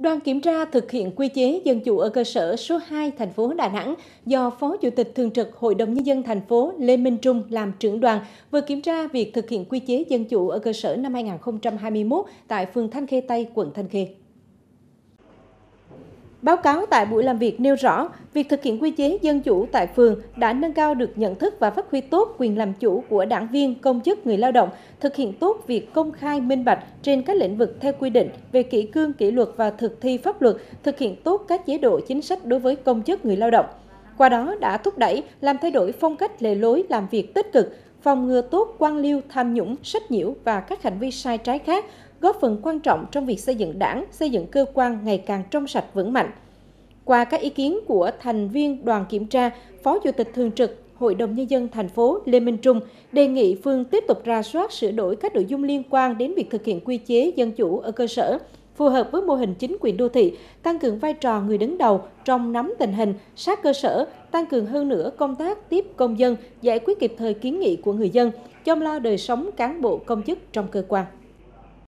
Đoàn kiểm tra thực hiện quy chế dân chủ ở cơ sở số 2 thành phố Đà Nẵng do Phó Chủ tịch Thường trực Hội đồng Nhân dân thành phố Lê Minh Trung làm trưởng đoàn vừa kiểm tra việc thực hiện quy chế dân chủ ở cơ sở năm 2021 tại phường Thanh Khê Tây, quận Thanh Khê. Báo cáo tại buổi làm việc nêu rõ, việc thực hiện quy chế dân chủ tại phường đã nâng cao được nhận thức và phát huy tốt quyền làm chủ của đảng viên, công chức, người lao động, thực hiện tốt việc công khai minh bạch trên các lĩnh vực theo quy định về kỷ cương kỷ luật và thực thi pháp luật, thực hiện tốt các chế độ chính sách đối với công chức, người lao động. Qua đó đã thúc đẩy làm thay đổi phong cách lề lối làm việc tích cực, phòng ngừa tốt quan liêu, tham nhũng, sách nhiễu và các hành vi sai trái khác, góp phần quan trọng trong việc xây dựng đảng, xây dựng cơ quan ngày càng trong sạch vững mạnh. Qua các ý kiến của thành viên đoàn kiểm tra, Phó Chủ tịch Thường trực Hội đồng Nhân dân thành phố Lê Minh Trung đề nghị phương tiếp tục ra soát sửa đổi các nội dung liên quan đến việc thực hiện quy chế dân chủ ở cơ sở, phù hợp với mô hình chính quyền đô thị, tăng cường vai trò người đứng đầu trong nắm tình hình, sát cơ sở, tăng cường hơn nữa công tác tiếp công dân, giải quyết kịp thời kiến nghị của người dân, chăm lo đời sống cán bộ công chức trong cơ quan.